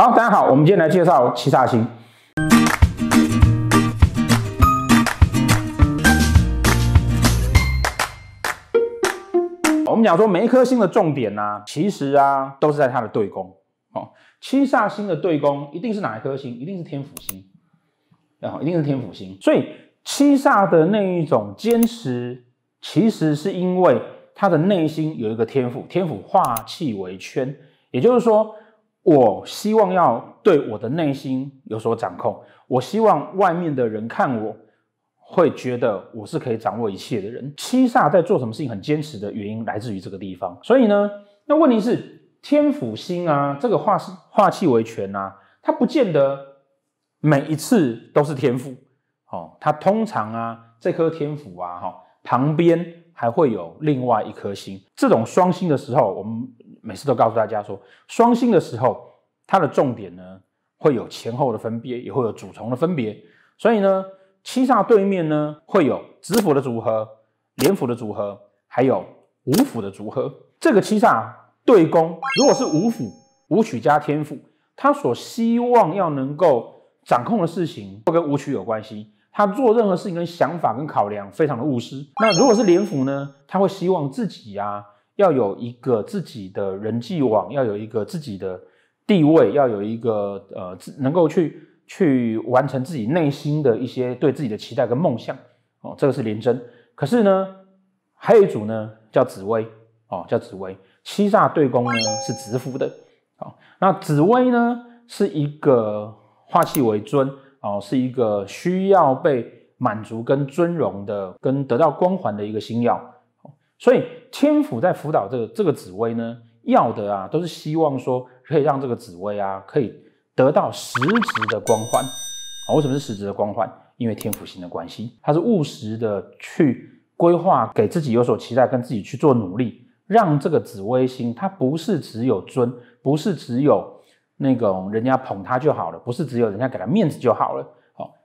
好，大家好，我们今天来介绍七煞星。我们讲说每一颗星的重点呢，其实啊都是在它的对宫。哦，七煞星的对宫一定是哪一颗星？一定是天府星。哦、一定是天府星。所以七煞的那一种坚持，其实是因为他的内心有一个天赋，天府化气为圈，也就是说。我希望要对我的内心有所掌控。我希望外面的人看我，会觉得我是可以掌握一切的人。七煞在做什么事情很坚持的原因，来自于这个地方。所以呢，那问题是天府星啊，这个化是化气为权啊，它不见得每一次都是天府。哦，它通常啊，这颗天府啊，哈，旁边还会有另外一颗星。这种双星的时候，我们。每次都告诉大家说，双星的时候，它的重点呢会有前后的分别，也会有主从的分别。所以呢，七煞对面呢会有子府的组合、连府的组合，还有五府的组合。这个七煞对攻，如果是五府五曲加天赋，他所希望要能够掌控的事情都跟五曲有关系。他做任何事情跟想法跟考量非常的务实。那如果是连府呢，他会希望自己啊。要有一个自己的人际网，要有一个自己的地位，要有一个呃，能够去去完成自己内心的一些对自己的期待跟梦想哦，这个是廉贞。可是呢，还有一组呢，叫紫薇哦，叫紫薇，七煞对宫呢是直夫的。好，那紫薇呢是一个化气为尊哦，是一个需要被满足跟尊荣的，跟得到光环的一个星耀。所以天府在辅导这个这个紫薇呢，要的啊都是希望说可以让这个紫薇啊可以得到实质的光环啊。为什么是实质的光环？因为天府星的关系，它是务实的去规划，给自己有所期待，跟自己去做努力，让这个紫微星它不是只有尊，不是只有那种人家捧他就好了，不是只有人家给他面子就好了。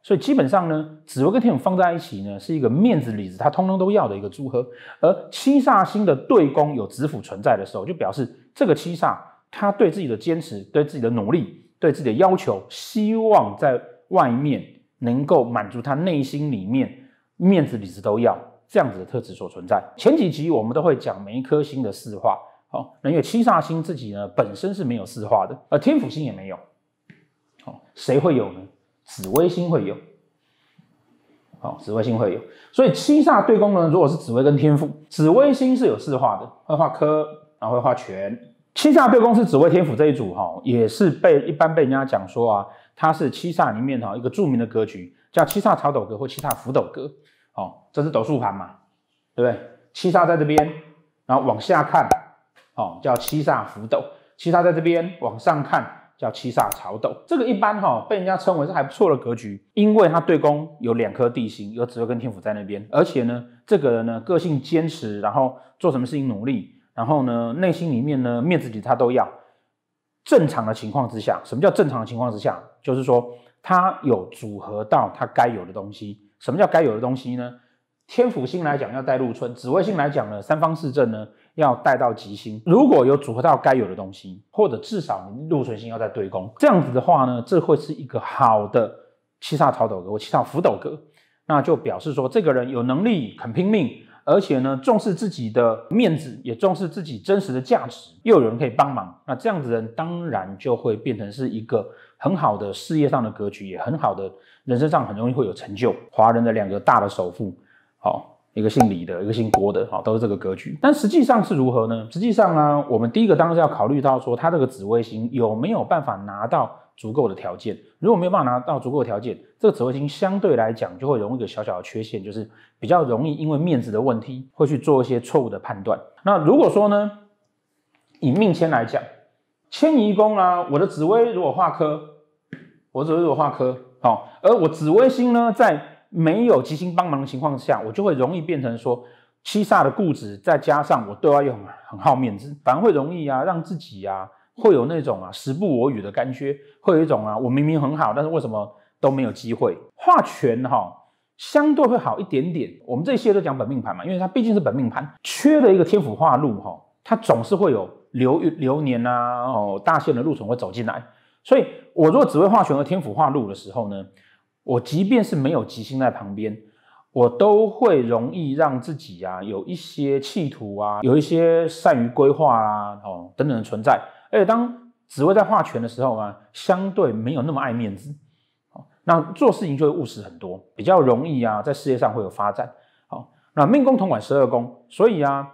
所以基本上呢，紫薇跟天府放在一起呢，是一个面子、里子，它通通都要的一个组合。而七煞星的对宫有紫府存在的时候，就表示这个七煞他对自己的坚持、对自己的努力、对自己的要求，希望在外面能够满足他内心里面面子、里子都要这样子的特质所存在。前几集我们都会讲每一颗星的四化，好，那因为七煞星自己呢本身是没有四化的，而天府星也没有，好，谁会有呢？紫微星会有，好，紫微星会有，所以七煞对宫呢，如果是紫微跟天赋，紫微星是有四化的，会画科，然后会画权。七煞对宫是紫微天府这一组，哈，也是被一般被人家讲说啊，它是七煞里面哈一个著名的格局，叫七煞朝斗格或七煞福斗格，哦，这是斗数盘嘛，对不对？七煞在这边，然后往下看，哦，叫七煞福斗；七煞在这边，往上看。叫七煞朝斗，这个一般哈被人家称为是还不错的格局，因为他对宫有两颗地星，有紫薇跟天府在那边，而且呢这个人呢个性坚持，然后做什么事情努力，然后呢内心里面呢面子底他都要。正常的情况之下，什么叫正常的情况之下？就是说他有组合到他该有的东西。什么叫该有的东西呢？天府星来讲要带入春，紫微星来讲呢三方四正呢？要带到吉星，如果有组合到该有的东西，或者至少你禄存星要在对宫，这样子的话呢，这会是一个好的七煞草斗格，七煞福斗格，那就表示说这个人有能力、肯拼命，而且呢重视自己的面子，也重视自己真实的价值，又有人可以帮忙，那这样子人当然就会变成是一个很好的事业上的格局，也很好的人生上很容易会有成就。华人的两个大的首富，好。一个姓李的，一个姓郭的，哈，都是这个格局。但实际上是如何呢？实际上呢，我们第一个当然是要考虑到说，他这个紫微星有没有办法拿到足够的条件。如果没有办法拿到足够的条件，这个紫微星相对来讲就会有一个小小的缺陷，就是比较容易因为面子的问题，会去做一些错误的判断。那如果说呢，以命签来讲，迁移宫啊，我的紫微如果化科，我紫微如果化科，好，而我紫微星呢在。没有吉星帮忙的情况下，我就会容易变成说七煞的固执，再加上我对外又很好面子，反而会容易啊，让自己啊会有那种啊时不我与的干缺，会有一种啊我明明很好，但是为什么都没有机会？化权哈，相对会好一点点。我们这些都讲本命盘嘛，因为它毕竟是本命盘缺了一个天府化禄哈，它总是会有流流年啊哦大限的禄存会走进来，所以我如果只会化权和天府化禄的时候呢？我即便是没有吉星在旁边，我都会容易让自己啊有一些企图啊，有一些善于规划啊，哦等等的存在。而且当紫微在化权的时候啊，相对没有那么爱面子，好，那做事情就会务实很多，比较容易啊在事业上会有发展。好，那命宫同管十二宫，所以啊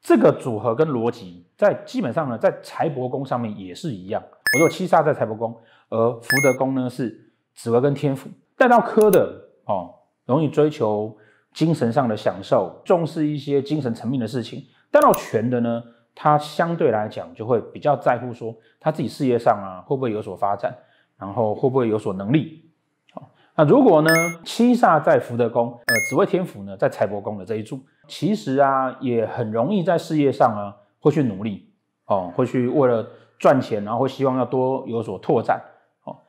这个组合跟逻辑在基本上呢，在财帛宫上面也是一样。我说七杀在财帛宫，而福德宫呢是。紫薇跟天府带到科的哦，容易追求精神上的享受，重视一些精神层面的事情。带到权的呢，他相对来讲就会比较在乎说他自己事业上啊会不会有所发展，然后会不会有所能力。好，那如果呢七煞在福德宫，呃，紫薇天府呢在财帛宫的这一柱，其实啊也很容易在事业上啊会去努力哦，会去为了赚钱，然后会希望要多有所拓展。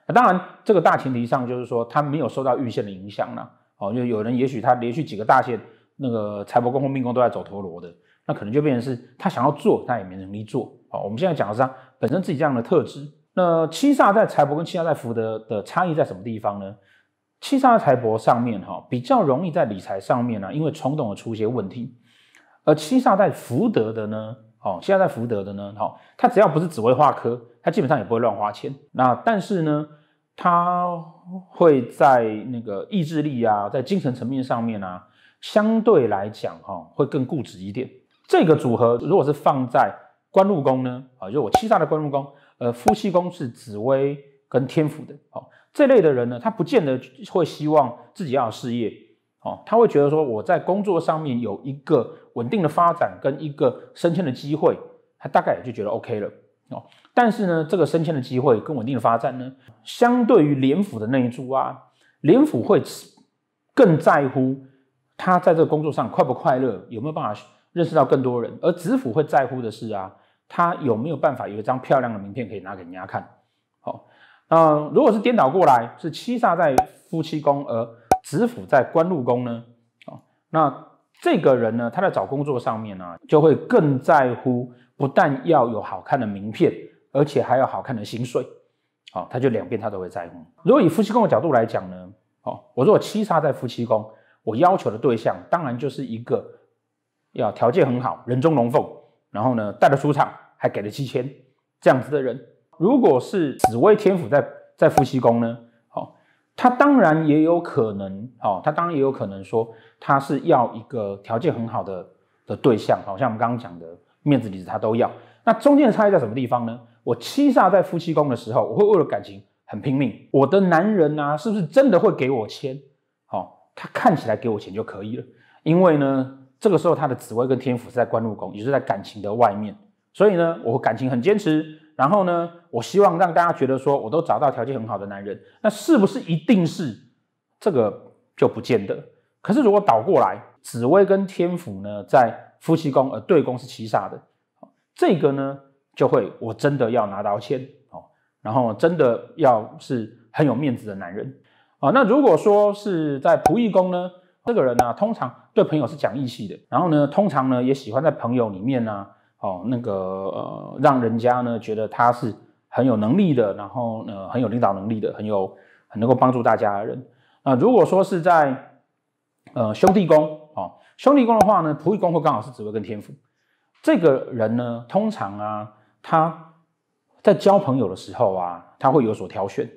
那当然，这个大前提上就是说，他没有受到预线的影响了。哦，就有人也许他连续几个大线，那个财帛宫或命宫都在走陀螺的，那可能就变成是他想要做，他也没能力做。哦，我们现在讲的是本身自己这样的特质。那七煞在财帛跟七煞在福德的差异在什么地方呢？七煞在财帛上面哈，比较容易在理财上面呢，因为冲动而出一些问题；而七煞在福德的呢。哦，现在在福德的呢，哦，他只要不是紫薇化科，他基本上也不会乱花钱。那但是呢，他会在那个意志力啊，在精神层面上面啊，相对来讲哈，会更固执一点。这个组合如果是放在官禄宫呢，啊，就我七煞的官禄宫，呃，夫妻宫是紫薇跟天府的，哦，这类的人呢，他不见得会希望自己要有事业。他会觉得说我在工作上面有一个稳定的发展跟一个升迁的机会，他大概也就觉得 OK 了。哦，但是呢，这个升迁的机会跟稳定的发展呢，相对于廉府的那一株啊，廉府会更在乎他在这个工作上快不快乐，有没有办法认识到更多人，而子府会在乎的是啊，他有没有办法有一张漂亮的名片可以拿给人家看。好，嗯，如果是颠倒过来，是七煞在夫妻宫而。子府在官禄宫呢，哦，那这个人呢，他在找工作上面呢，就会更在乎，不但要有好看的名片，而且还有好看的薪水，好，他就两边他都会在乎。如果以夫妻宫的角度来讲呢，哦，我如果七杀在夫妻宫，我要求的对象当然就是一个要条件很好，人中龙凤，然后呢带的出场，还给了七千这样子的人。如果是紫薇天府在在夫妻宫呢？他当然也有可能哦，他当然也有可能说他是要一个条件很好的的对象好像我们刚刚讲的面子、里子他都要。那中间的差异在什么地方呢？我七煞在夫妻宫的时候，我会为了感情很拼命。我的男人呢，是不是真的会给我钱？哦，他看起来给我钱就可以了，因为呢，这个时候他的紫微跟天府是在官禄宫，也是在感情的外面，所以呢，我会感情很坚持。然后呢，我希望让大家觉得说，我都找到条件很好的男人，那是不是一定是这个就不见得？可是如果倒过来，紫薇跟天府呢，在夫妻宫，而对宫是七煞的，这个呢就会我真的要拿刀签哦，然后真的要是很有面子的男人啊。那如果说是在仆役宫呢，这个人呢通常对朋友是讲义气的，然后呢通常呢也喜欢在朋友里面呢。哦，那个呃，让人家呢觉得他是很有能力的，然后呢很有领导能力的，很有很能够帮助大家的人。那如果说是在呃兄弟宫，哦兄弟宫的话呢，仆役宫会刚好是职位跟天赋。这个人呢，通常啊他在交朋友的时候啊，他会有所挑选，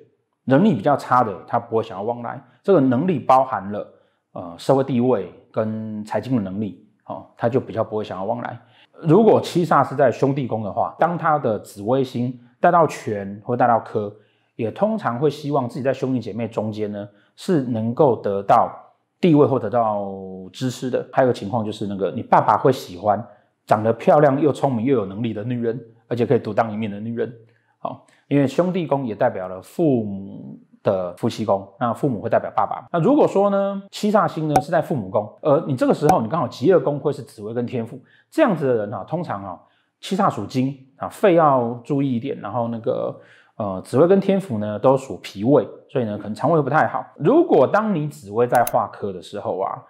能力比较差的他不会想要往来。这个能力包含了呃社会地位跟财经的能力。哦，他就比较不会想要往来。如果七煞是在兄弟宫的话，当他的紫微星带到权或带到科，也通常会希望自己在兄弟姐妹中间呢，是能够得到地位或得到支持的。还有个情况就是那个你爸爸会喜欢长得漂亮又聪明又有能力的女人，而且可以独当一面的女人。好，因为兄弟宫也代表了父母。的夫妻宫，那父母会代表爸爸。那如果说呢，七煞星呢是在父母宫，呃，你这个时候你刚好极恶宫会是紫薇跟天府，这样子的人啊，通常啊，七煞属金啊，肺要注意一点，然后那个呃，紫薇跟天府呢都属脾胃，所以呢可能肠胃不太好。如果当你紫薇在化科的时候啊，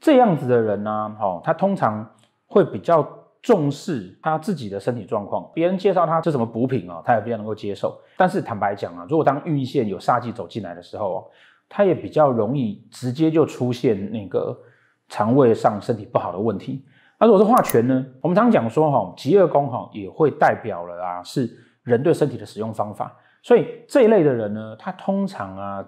这样子的人呢，哦，他通常会比较。重视他自己的身体状况，别人介绍他这什么补品哦，他也比较能够接受。但是坦白讲啊，如果当运线有煞气走进来的时候哦，他也比较容易直接就出现那个肠胃上身体不好的问题。那如果是化权呢？我们常讲说哈，极二宫哈也会代表了啊，是人对身体的使用方法。所以这一类的人呢，他通常啊，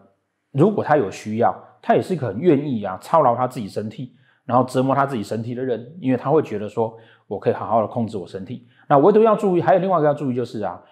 如果他有需要，他也是很愿意啊操劳他自己身体。然后折磨他自己身体的人，因为他会觉得说，我可以好好的控制我身体。那唯独要注意，还有另外一个要注意就是啊，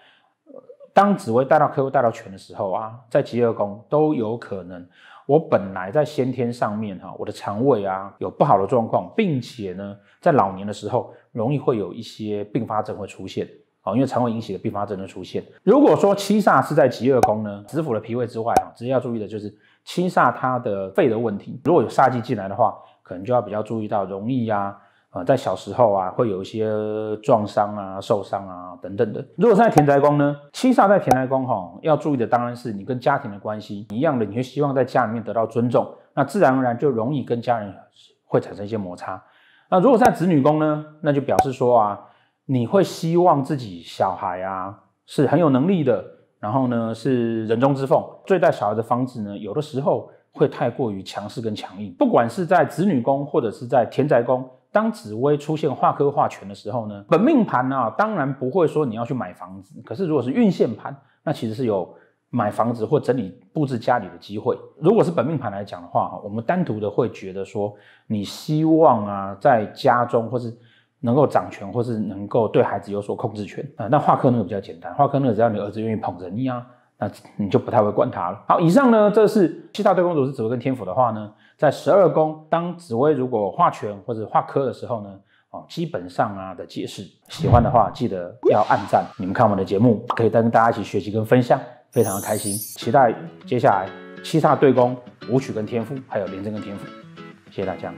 当紫微带到客户带到权的时候啊，在极恶宫都有可能，我本来在先天上面哈，我的肠胃啊有不好的状况，并且呢，在老年的时候容易会有一些并发症会出现啊，因为肠胃引起的并发症的出现。如果说七煞是在极恶宫呢，子府的脾胃之外啊，直接要注意的就是七煞它的肺的问题。如果有煞气进来的话。可能就要比较注意到容易呀，呃，在小时候啊，会有一些撞伤啊、受伤啊等等的。如果在田宅宫呢，七煞在田宅宫哈，要注意的当然是你跟家庭的关系，一样的，你会希望在家里面得到尊重，那自然而然就容易跟家人会产生一些摩擦。那如果在子女宫呢，那就表示说啊，你会希望自己小孩啊是很有能力的，然后呢是人中之凤，对待小孩的方式呢，有的时候。会太过于强势跟强硬，不管是在子女宫或者是在田宅宫，当紫薇出现化科化权的时候呢，本命盘啊，当然不会说你要去买房子，可是如果是运线盘，那其实是有买房子或整理布置家里的机会。如果是本命盘来讲的话，我们单独的会觉得说，你希望啊在家中或是能够掌权，或是能够对孩子有所控制权啊。那化科那个比较简单，化科那个只要你儿子愿意捧着你啊。那你就不太会管它了。好，以上呢，这是七煞对宫主是紫薇跟天府的话呢，在十二宫当紫薇如果画权或者画科的时候呢，哦，基本上啊的解释。喜欢的话记得要按赞。你们看我的节目，可以再跟大家一起学习跟分享，非常的开心。期待接下来七煞对宫、武曲跟天赋，还有廉贞跟天赋，谢谢大家。